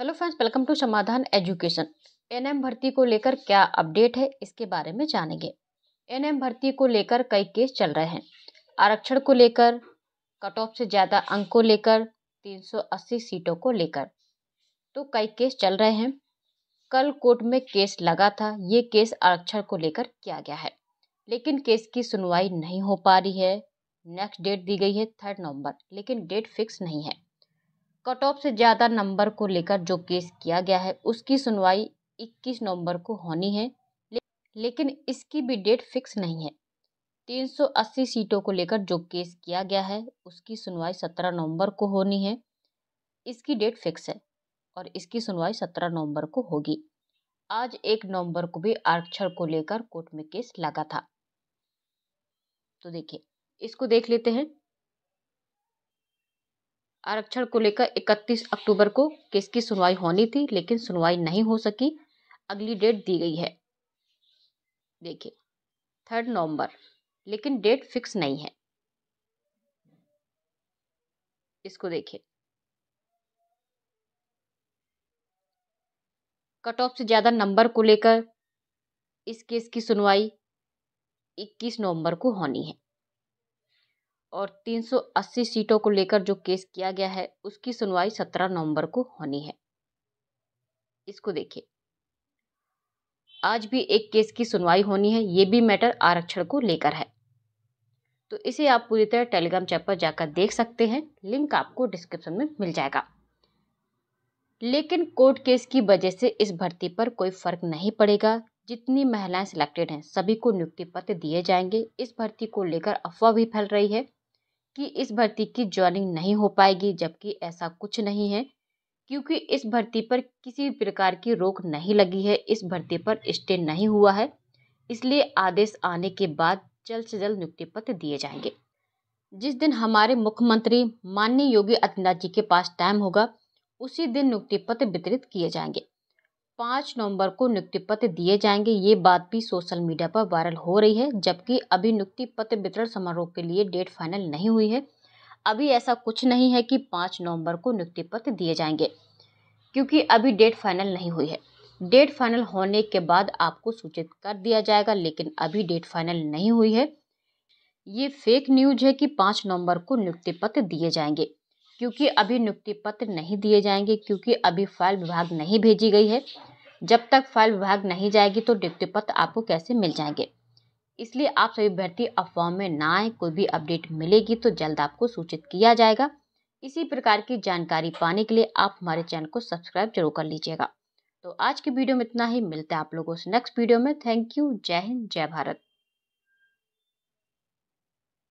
hello friends welcome to Samadhan education ANM भर्ती को लेकर क्या अपडेट है इसके बारे में जानेंगे एनएम भर्ती को लेकर कई केस चल रहे हैं आरक्षण को लेकर कट ऑफ से ज़्यादा अंक को लेकर 380 सीटों को लेकर तो कई केस चल रहे हैं कल कोर्ट में केस लगा था ये केस आरक्षण को लेकर किया गया है लेकिन केस की सुनवाई नहीं हो पा रही है नेक्स्ट डेट दी गई है थर्ड नवंबर लेकिन डेट फिक्स नहीं है कट ऑफ से ज़्यादा नंबर को लेकर जो केस किया गया है उसकी सुनवाई 21 नवंबर को होनी है लेकिन इसकी भी डेट फिक्स नहीं है 380 सीटों को लेकर जो केस किया गया है उसकी सुनवाई 17 नवंबर को होनी है इसकी डेट फिक्स है और इसकी सुनवाई 17 नवंबर को होगी आज एक नवंबर को भी आरक्षण को लेकर कोर्ट में केस लगा था तो देखिए इसको देख लेते हैं आरक्षण को लेकर 31 अक्टूबर को केस की सुनवाई होनी थी लेकिन सुनवाई नहीं हो सकी अगली डेट दी गई है देखिए थर्ड नवंबर लेकिन डेट फिक्स नहीं है इसको देखिए कट ऑफ से ज़्यादा नंबर को लेकर इस केस की सुनवाई 21 नवंबर को होनी है और तीन सौ अस्सी सीटों को लेकर जो केस किया गया है उसकी सुनवाई सत्रह नवंबर को होनी है इसको देखिए आज भी एक केस की सुनवाई होनी है ये भी मैटर आरक्षण को लेकर है तो इसे आप पूरी तरह टेलीग्राम चैट पर जाकर देख सकते हैं लिंक आपको डिस्क्रिप्शन में मिल जाएगा लेकिन कोर्ट केस की वजह से इस भर्ती पर कोई फर्क नहीं पड़ेगा जितनी महिलाएं सिलेक्टेड हैं सभी को नियुक्ति पत्र दिए जाएंगे इस भर्ती को लेकर अफवाह भी फैल रही है कि इस भर्ती की ज्वाइनिंग नहीं हो पाएगी जबकि ऐसा कुछ नहीं है क्योंकि इस भर्ती पर किसी भी प्रकार की रोक नहीं लगी है इस भर्ती पर स्टे नहीं हुआ है इसलिए आदेश आने के बाद जल्द से जल्द नियुक्ति पत्र दिए जाएंगे जिस दिन हमारे मुख्यमंत्री माननीय योगी आदित्यनाथ जी के पास टाइम होगा उसी दिन नियुक्ति पत्र वितरित किए जाएंगे पाँच नवंबर को नियुक्ति पत्र दिए जाएंगे ये बात भी सोशल मीडिया पर वायरल हो रही है जबकि अभी नियुक्ति पत्र वितरण समारोह के लिए डेट फाइनल नहीं हुई है अभी ऐसा कुछ नहीं है कि पाँच नवंबर को नियुक्ति पत्र दिए जाएंगे क्योंकि अभी डेट फाइनल नहीं हुई है डेट फाइनल होने के बाद आपको सूचित कर दिया जाएगा लेकिन अभी डेट फाइनल नहीं हुई है ये फेक न्यूज है कि पाँच नवंबर को नियुक्ति पत्र दिए जाएंगे क्योंकि अभी नियुक्ति पत्र नहीं दिए जाएंगे क्योंकि अभी फाइल विभाग नहीं भेजी गई है जब तक फाइल विभाग नहीं जाएगी तो नियुक्ति पत्र आपको कैसे मिल जाएंगे इसलिए आप सभी भर्ती अफवाह में ना आए कोई भी अपडेट मिलेगी तो जल्द आपको सूचित किया जाएगा इसी प्रकार की जानकारी पाने के लिए आप हमारे चैनल को सब्सक्राइब जरूर कर लीजिएगा तो आज की वीडियो में इतना ही मिलता है आप लोगों से नेक्स्ट वीडियो में थैंक यू जय हिंद जय भारत